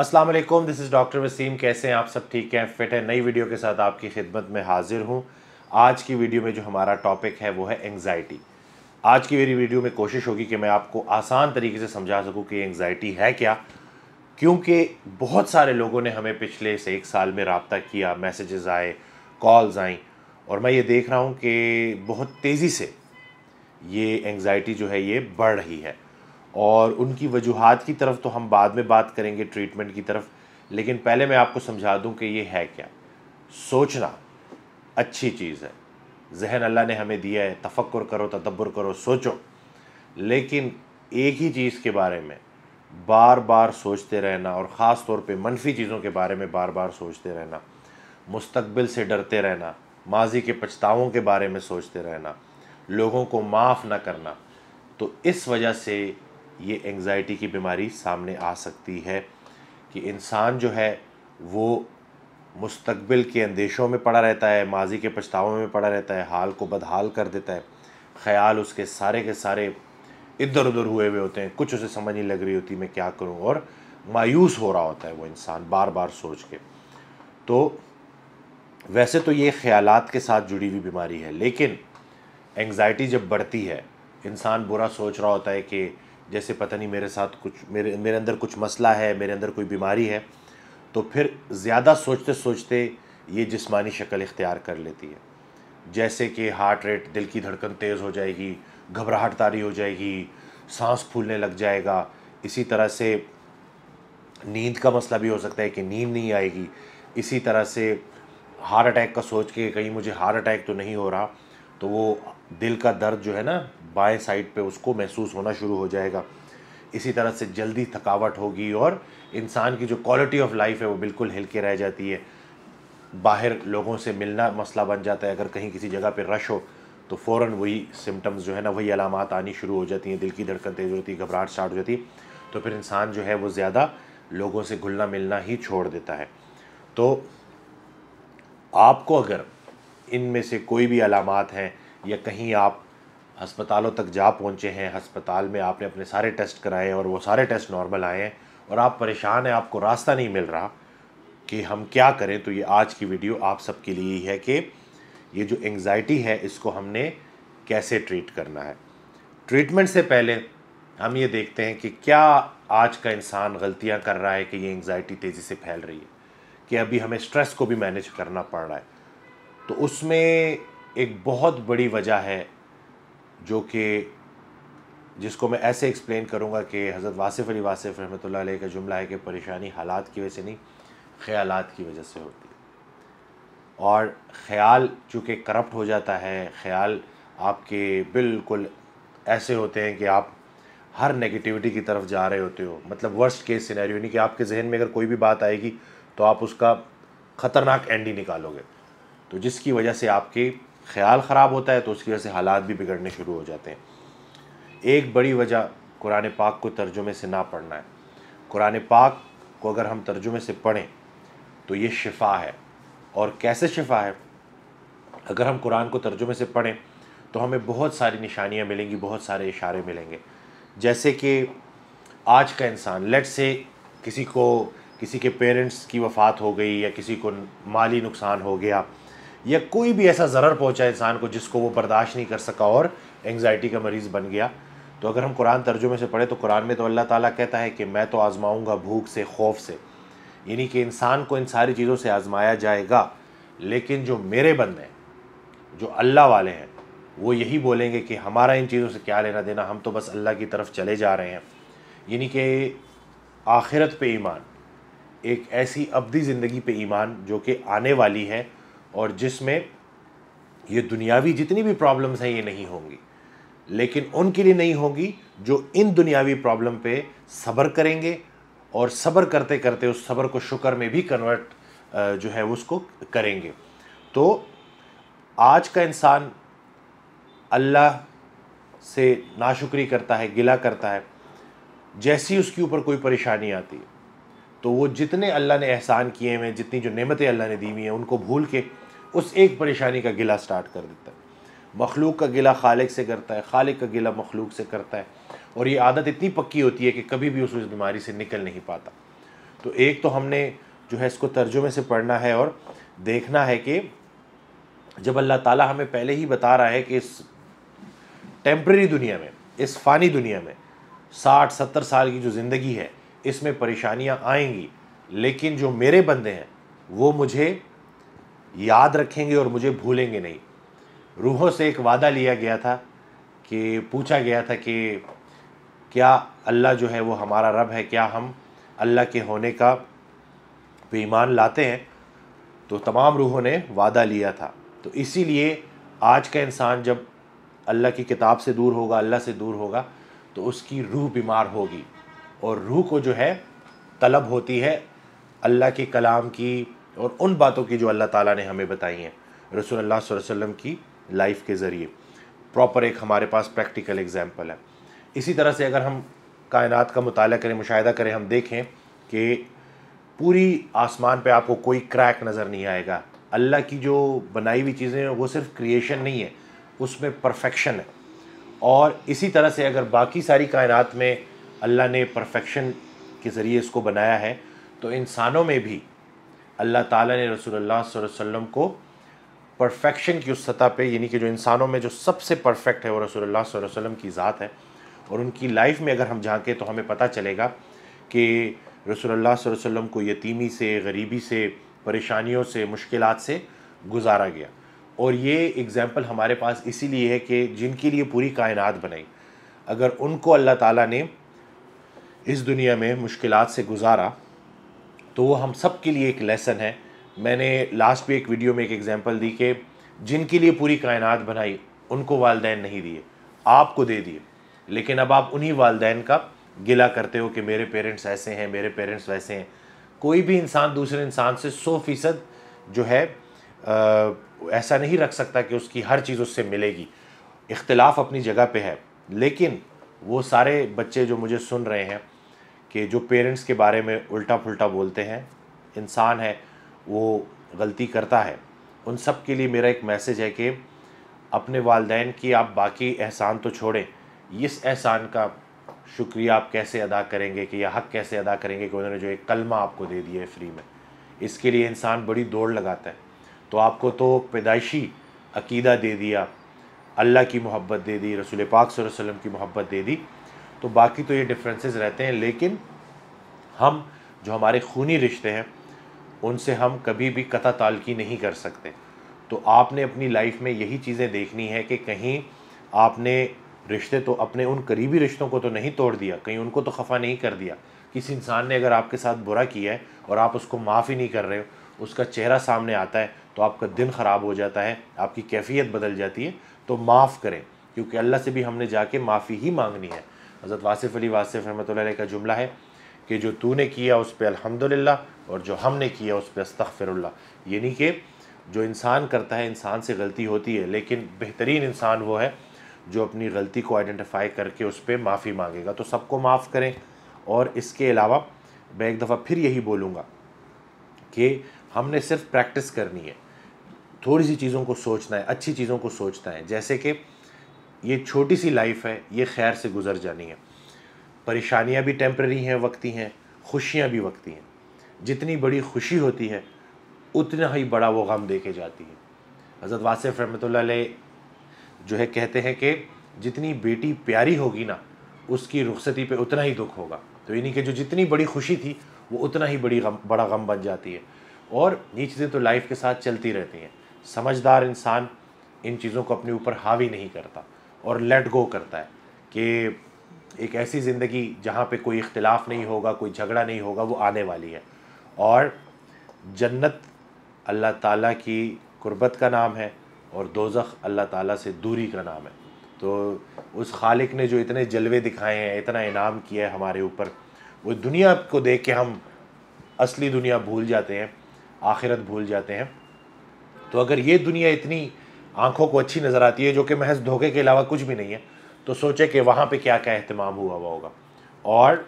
अस्सलाम वालेकुम this is doctor Wasim कैसे हैं आप सब ठीक हैं फिट हैं नई वीडियो के साथ आपकी खिदमत में हाजिर हूँ आज की वीडियो में जो हमारा टॉपिक है वो है एंग्ज़ाइटी आज की मेरी वीडियो में कोशिश होगी कि मैं आपको आसान तरीके से समझा सकूँ कि एंग्ज़ाइटी है क्या क्योंकि बहुत सारे लोगों ने हमें पिछले से एक साल में रबता किया मैसेजेस आए कॉल्स आई और मैं ये देख रहा हूँ कि बहुत तेज़ी से ये एंग्ज़ाइटी जो है ये बढ़ रही है और उनकी वजूहत की तरफ तो हम बाद में बात करेंगे ट्रीटमेंट की तरफ लेकिन पहले मैं आपको समझा दूं कि ये है क्या सोचना अच्छी चीज़ है जहन अल्लाह ने हमें दिया है तफक्र करो तदब्बर करो सोचो लेकिन एक ही चीज़ के बारे में बार बार सोचते रहना और ख़ास तौर पे मनफी चीज़ों के बारे में बार बार सोचते रहना मुस्तबिल से डरते रहना माजी के पछतावों के बारे में सोचते रहना लोगों को माफ़ ना करना तो इस वजह से ये एंग्ज़ाइटी की बीमारी सामने आ सकती है कि इंसान जो है वो मुस्तकबिल के अंदेशों में पड़ा रहता है माजी के पछतावों में पड़ा रहता है हाल को बदहाल कर देता है ख्याल उसके सारे के सारे इधर उधर हुए हुए होते हैं कुछ उसे समझ नहीं लग रही होती मैं क्या करूं और मायूस हो रहा होता है वो इंसान बार बार सोच के तो वैसे तो ये ख्याल के साथ जुड़ी हुई बीमारी है लेकिन एंग्ज़ाइटी जब बढ़ती है इंसान बुरा सोच रहा होता है कि जैसे पता नहीं मेरे साथ कुछ मेरे मेरे अंदर कुछ मसला है मेरे अंदर कोई बीमारी है तो फिर ज़्यादा सोचते सोचते ये जिस्मानी शक्ल इख्तियार कर लेती है जैसे कि हार्ट रेट दिल की धड़कन तेज़ हो जाएगी घबराहट तारी हो जाएगी सांस फूलने लग जाएगा इसी तरह से नींद का मसला भी हो सकता है कि नींद नहीं आएगी इसी तरह से हार्ट अटैक का सोच के कहीं मुझे हार्ट अटैक तो नहीं हो रहा तो वो दिल का दर्द जो है ना बाएं साइड पे उसको महसूस होना शुरू हो जाएगा इसी तरह से जल्दी थकावट होगी और इंसान की जो क्वालिटी ऑफ लाइफ है वो बिल्कुल हिल के रह जाती है बाहर लोगों से मिलना मसला बन जाता है अगर कहीं किसी जगह पर रश हो तो फ़ौर वही सिम्टम्स जो है ना वही अलामत आनी शुरू हो जाती हैं दिल की धड़कन तेज़ होती है घबराहट स्टार्ट हो जाती है तो फिर इंसान जो है वो ज़्यादा लोगों से घुलना मिलना ही छोड़ देता है तो आपको अगर इनमें से कोई भी अलामत हैं या कहीं आप अस्पतालों तक जा पहुंचे हैं अस्पताल में आपने अपने सारे टेस्ट कराए और वो सारे टेस्ट नॉर्मल आए हैं और आप परेशान हैं आपको रास्ता नहीं मिल रहा कि हम क्या करें तो ये आज की वीडियो आप सबके लिए ही है कि ये जो एंग्ज़ाइटी है इसको हमने कैसे ट्रीट करना है ट्रीटमेंट से पहले हम ये देखते हैं कि क्या आज का इंसान गलतियाँ कर रहा है कि ये एंग्ज़ाइटी तेज़ी से फैल रही है कि अभी हमें स्ट्रेस को भी मैनेज करना पड़ रहा है तो उसमें एक बहुत बड़ी वजह है जो कि जिसको मैं ऐसे एक्सप्लेन करूँगा कि हज़रत वासिफ़ अली वासिफ रहमत का जुमला है कि परेशानी हालात की वजह से नहीं ख्याल की वजह से होती है और ख्याल चूँकि करप्ट हो जाता है ख्याल आपके बिल्कुल ऐसे होते हैं कि आप हर नेगेटिविटी की तरफ जा रहे होते हो मतलब वर्स्ट केस सिनेरियो यानी कि आपके जहन में अगर कोई भी बात आएगी तो आप उसका ख़तरनाक एंडी निकालोगे तो जिसकी वजह से आपकी ख्याल ख़राब होता है तो उसकी वजह से हालात भी बिगड़ने शुरू हो जाते हैं एक बड़ी वजह कुरान पाक को तर्जुमे से ना पढ़ना है कुरान पाक को अगर हम तर्जुमे से पढ़ें तो ये शिफा है और कैसे शिफा है अगर हम कुरान को तर्जुमे से पढ़ें तो हमें बहुत सारी निशानियाँ मिलेंगी बहुत सारे इशारे मिलेंगे जैसे कि आज का इंसान लेट से किसी को किसी के पेरेंट्स की वफ़ात हो गई या किसी को माली नुकसान हो गया या कोई भी ऐसा ज़रर पहुँचा इंसान को जिसको वो बर्दाश्त नहीं कर सका और एंगज़ाइटी का मरीज़ बन गया तो अगर हम कुरान तर्जुमे से पढ़े तो कुरान में तो अल्लाह ताला कहता है कि मैं तो आजमाऊँगा भूख से खौफ से यानी कि इंसान को इन सारी चीज़ों से आजमाया जाएगा लेकिन जो मेरे बंदे हैं जो अल्लाह वाले हैं वो यही बोलेंगे कि हमारा इन चीज़ों से क्या लेना देना हम तो बस अल्लाह की तरफ चले जा रहे हैं यानी कि आखिरत पे ईमान एक ऐसी अबदी ज़िंदगी पे ईमान जो कि आने वाली है और जिसमें ये दुनियावी जितनी भी प्रॉब्लम्स हैं ये नहीं होंगी लेकिन उनके लिए नहीं होगी जो इन दुनियावी प्रॉब्लम पे सब्र करेंगे और सब्र करते करते उस सब्र को शुक्र में भी कन्वर्ट जो है उसको करेंगे तो आज का इंसान अल्लाह से नाशुक्री करता है गिला करता है जैसी उसके ऊपर कोई परेशानी आती है तो वो जितने अल्लाह ने एहसान किए हुए हैं जितनी जो नेमतें अल्लाह ने दी हुई हैं उनको भूल के उस एक परेशानी का गिला स्टार्ट कर देता है मखलूक का गिला खालिक से करता है खालिक का गिला मखलूक से करता है और ये आदत इतनी पक्की होती है कि कभी भी उस बीमारी से निकल नहीं पाता तो एक तो हमने जो है इसको तर्जुमे से पढ़ना है और देखना है कि जब अल्लाह ताला हमें पहले ही बता रहा है कि इस टेम्प्रेरी दुनिया में इस फ़ानी दुनिया में साठ सत्तर साल की जो ज़िंदगी है इसमें परेशानियाँ आएंगी लेकिन जो मेरे बंदे हैं वो मुझे याद रखेंगे और मुझे भूलेंगे नहीं रूहों से एक वादा लिया गया था कि पूछा गया था कि क्या अल्लाह जो है वो हमारा रब है क्या हम अल्लाह के होने का पे ईमान लाते हैं तो तमाम रूहों ने वादा लिया था तो इसीलिए आज का इंसान जब अल्लाह की किताब से दूर होगा अल्लाह से दूर होगा तो उसकी रूह बीमार होगी और रूह को जो है तलब होती है अल्लाह के कलाम की और उन बातों की जो अल्लाह ताला ने हमें बताई हैं रसूल वसल्लम की लाइफ के ज़रिए प्रॉपर एक हमारे पास प्रैक्टिकल एग्जांपल है इसी तरह से अगर हम कायनात का मुताल करें मुशाह करें हम देखें कि पूरी आसमान पे आपको कोई क्रैक नज़र नहीं आएगा अल्लाह की जो बनाई हुई चीज़ें हैं वो सिर्फ क्रिएशन नहीं है उसमें परफेक्शन है और इसी तरह से अगर बाकी सारी कायनात में अल्लाह ने परफेक्शन के ज़रिए इसको बनाया है तो इंसानों में भी अल्लाह ताला ने रसूल वसल्लम को परफेक्शन की उस सतह पे यानी कि जो इंसानों में जो सबसे परफेक्ट है वो रसूल वसल्लम की ज़ात है और उनकी लाइफ में अगर हम झाँकें तो हमें पता चलेगा कि रसूल वसम को यतीमी से गरीबी से परेशानियों से मुश्किल से गुजारा गया और ये एग्ज़ैम्पल हमारे पास लिए है कि जिनके लिए पूरी कायनात बनाई अगर उनको अल्लाह ताला ने इस दुनिया में मुश्किल से गुजारा तो वो हम सब के लिए एक लेसन है मैंने लास्ट भी एक वीडियो में एक एग्जाम्पल दी कि जिनके लिए पूरी कायनात बनाई उनको वालदेन नहीं दिए आपको दे दिए लेकिन अब आप उन्हीं वालदेन का गिला करते हो कि मेरे पेरेंट्स ऐसे हैं मेरे पेरेंट्स वैसे हैं कोई भी इंसान दूसरे इंसान से सौ फीसद जो है आ, ऐसा नहीं रख सकता कि उसकी हर चीज़ उससे मिलेगी इख्तलाफ अपनी जगह पे है लेकिन वो सारे बच्चे जो मुझे सुन रहे हैं कि जो पेरेंट्स के बारे में उल्टा पुल्टा बोलते हैं इंसान है वो गलती करता है उन सब के लिए मेरा एक मैसेज है कि अपने वालदेन की आप बाकी एहसान तो छोड़ें इस एहसान का शुक्रिया आप कैसे अदा करेंगे कि यह हक कैसे अदा करेंगे कि उन्होंने जो एक कलमा आपको दे दिया है फ्री में इसके लिए इंसान बड़ी दौड़ लगाता है तो आपको तो पैदाइशी अकीदा दे दिया अल्लाह की मोहब्बत दे दी रसूल पाक वसल्लम की मोहब्बत दे दी तो बाकी तो ये डिफरेंसेस रहते हैं लेकिन हम जो हमारे खूनी रिश्ते हैं उनसे हम कभी भी कथा तालकी नहीं कर सकते तो आपने अपनी लाइफ में यही चीज़ें देखनी है कि कहीं आपने रिश्ते तो अपने उन करीबी रिश्तों को तो नहीं तोड़ दिया कहीं उनको तो खफा नहीं कर दिया किसी इंसान ने अगर आपके साथ बुरा किया है और आप उसको माफ़ ही नहीं कर रहे हो उसका चेहरा सामने आता है तो आपका दिन ख़राब हो जाता है आपकी कैफियत बदल जाती है तो माफ़ करें क्योंकि अल्लाह से भी हमने जाके माफ़ी ही मांगनी है हज़रत वासिफ़ अली वासिफ़ रहमत का जुमला है कि जो तूने किया उस पर अलहमदिल्ला और जो हमने किया उस पर अस्तफ़िरल्ला यानी कि जो इंसान करता है इंसान से गलती होती है लेकिन बेहतरीन इंसान वो है जो अपनी गलती को आइडेंटिफाई करके उस पर माफ़ी मांगेगा तो सबको माफ़ करें और इसके अलावा मैं एक दफ़ा फिर यही बोलूँगा कि हमने सिर्फ प्रैक्टिस करनी है थोड़ी सी चीज़ों को सोचना है अच्छी चीज़ों को सोचना है जैसे कि ये छोटी सी लाइफ है ये खैर से गुजर जानी है परेशानियाँ भी टेम्प्रेरी हैं वक्ती हैं खुशियाँ भी वक्ती हैं जितनी बड़ी खुशी होती है उतना ही बड़ा वो गम देखे जाती है हज़रत वासिफ रहमत जो है कहते हैं कि जितनी बेटी प्यारी होगी ना उसकी रुखसती पे उतना ही दुख होगा तो यानी कि जो जितनी बड़ी खुशी थी वो उतना ही बड़ी गम बड़ा गम बन जाती है और ये चीज़ें तो लाइफ के साथ चलती रहती हैं समझदार इंसान इन चीज़ों को अपने ऊपर हावी नहीं करता और लेट गो करता है कि एक ऐसी ज़िंदगी जहाँ पे कोई इख्तलाफ नहीं होगा कोई झगड़ा नहीं होगा वो आने वाली है और जन्नत अल्लाह ताला की कुर्बत का नाम है और दोजख अल्लाह ताला से दूरी का नाम है तो उस खालिक ने जो इतने जलवे दिखाए हैं इतना इनाम किया है हमारे ऊपर वो दुनिया को देख के हम असली दुनिया भूल जाते हैं आखिरत भूल जाते हैं तो अगर ये दुनिया इतनी आंखों को अच्छी नज़र आती है जो कि महज धोखे के अलावा कुछ भी नहीं है तो सोचे कि वहाँ पे क्या क्या अहतमाम हुआ हुआ होगा और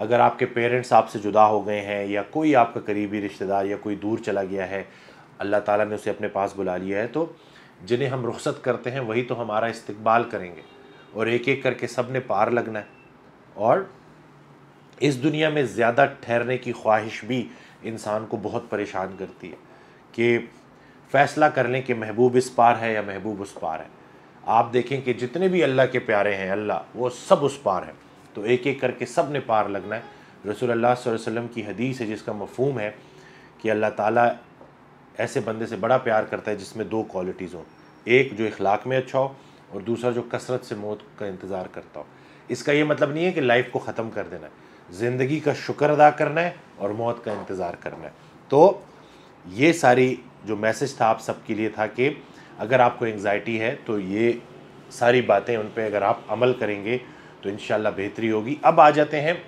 अगर आपके पेरेंट्स आपसे जुदा हो गए हैं या कोई आपका करीबी रिश्तेदार या कोई दूर चला गया है अल्लाह ताला ने उसे अपने पास बुला लिया है तो जिन्हें हम रुख्सत करते हैं वही तो हमारा इस्तकबाल करेंगे और एक एक करके सब ने पार लगना है और इस दुनिया में ज़्यादा ठहरने की ख्वाहिश भी इंसान को बहुत परेशान करती है कि फ़ैसला कर लें कि महबूब इस पार है या महबूब उस पार है आप देखें कि जितने भी अल्लाह के प्यारे हैं अल्लाह वो सब उस पार हैं तो एक एक करके सब ने पार लगना है रसूल अल्लाह वसल्लम की हदीस है जिसका मफहम है कि अल्लाह ताला ऐसे बंदे से बड़ा प्यार करता है जिसमें दो क्वालिटीज़ हों एक जो इखलाक में अच्छा हो और दूसरा जो कसरत से मौत का इंतज़ार करता हो इसका यह मतलब नहीं है कि लाइफ को ख़त्म कर देना है ज़िंदगी का शुक्र अदा करना है और मौत का इंतज़ार करना है तो ये सारी जो मैसेज था आप सबके लिए था कि अगर आपको एंगजाइटी है तो ये सारी बातें उन पर अगर आप अमल करेंगे तो इन बेहतरी होगी अब आ जाते हैं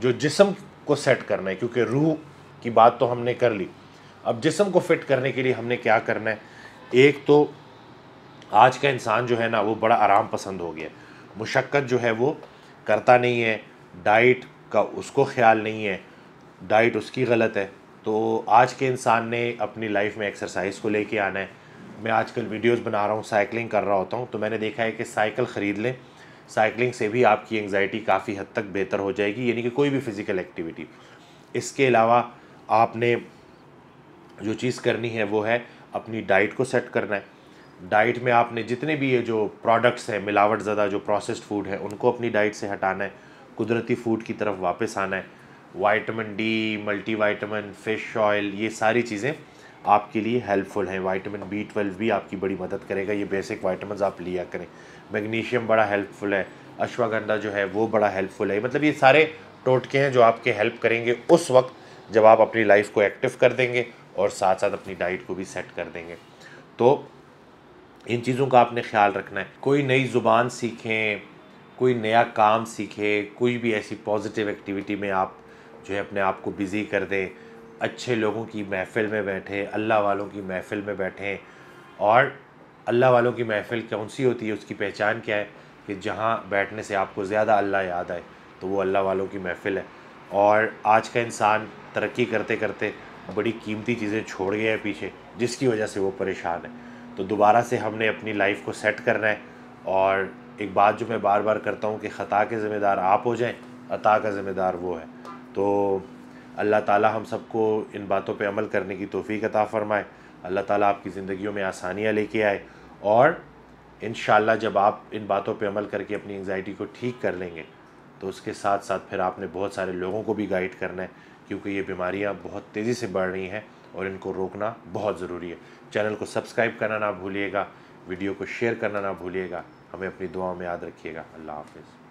जो जिसम को सेट करना है क्योंकि रूह की बात तो हमने कर ली अब जिसम को फिट करने के लिए हमने क्या करना है एक तो आज का इंसान जो है ना वो बड़ा आराम पसंद हो गया मुशक्क़त जो है वो करता नहीं है डाइट का उसको ख्याल नहीं है डाइट उसकी गलत है तो आज के इंसान ने अपनी लाइफ में एक्सरसाइज को लेके आना है मैं आजकल वीडियोस बना रहा हूँ साइकिलिंग कर रहा होता हूँ तो मैंने देखा है कि साइकिल ख़रीद लें साइकिलिंग से भी आपकी एंगजाइटी काफ़ी हद तक बेहतर हो जाएगी यानी कि कोई भी फ़िज़िकल एक्टिविटी इसके अलावा आपने जो चीज़ करनी है वो है अपनी डाइट को सेट करना है डाइट में आपने जितने भी ये जो प्रोडक्ट्स हैं मिलावट ज़्यादा जो प्रोसेस्ड फूड है उनको अपनी डाइट से हटाना है कुदरती फूड की तरफ वापस आना है vitamin D multivitamin fish oil ये सारी चीज़ें आपके लिए हेल्पफुल हैं वाइटामिन बी ट्वेल्व भी आपकी बड़ी मदद करेगा ये बेसिक वाइटामिन आप लिया करें मैग्नीशियम बड़ा हेल्पफुल है अश्वागंधा जो है वो बड़ा हेल्पफुल है मतलब ये सारे टोटके हैं जो आपके हेल्प करेंगे उस वक्त जब आप अपनी लाइफ को एक्टिव कर देंगे और साथ साथ अपनी डाइट को भी सेट कर देंगे तो इन चीज़ों का आपने ख्याल रखना है कोई नई ज़ुबान सीखें कोई नया काम सीखें कोई भी ऐसी पॉजिटिव एक्टिविटी में आप जो है अपने आप को बिज़ी कर दें अच्छे लोगों की महफ़िल में बैठें अल्लाह वालों की महफ़िल में बैठें और अल्लाह वालों की महफ़िल कौन सी होती है उसकी पहचान क्या है कि जहाँ बैठने से आपको ज़्यादा अल्लाह याद आए तो वो अल्लाह वालों की महफ़िल है और आज का इंसान तरक्की करते करते बड़ी कीमती चीज़ें छोड़ गया है पीछे जिसकी वजह से वो परेशान है तो दोबारा से हमने अपनी लाइफ को सेट करना है और एक बात जो मैं बार बार करता हूँ कि ख़ता के ज़िम्मेदार आप हो जाएं अता का ज़िम्मेदार वो है तो अल्लाह ताला हम सबको इन बातों पे अमल करने की तोफ़ी अता फ़रमाए अल्लाह ताला आपकी ज़िंदगियों में आसानियाँ लेके आए और इन जब आप इन बातों पे अमल करके अपनी एंगज़ाइटी को ठीक कर लेंगे तो उसके साथ साथ फिर आपने बहुत सारे लोगों को भी गाइड करना है क्योंकि ये बीमारियाँ बहुत तेज़ी से बढ़ रही हैं और इनको रोकना बहुत ज़रूरी है चैनल को सब्सक्राइब करना ना भूलिएगा वीडियो को शेयर करना ना भूलिएगा हमें अपनी दुआओं में याद रखिएगा अल्लाह हाफिज़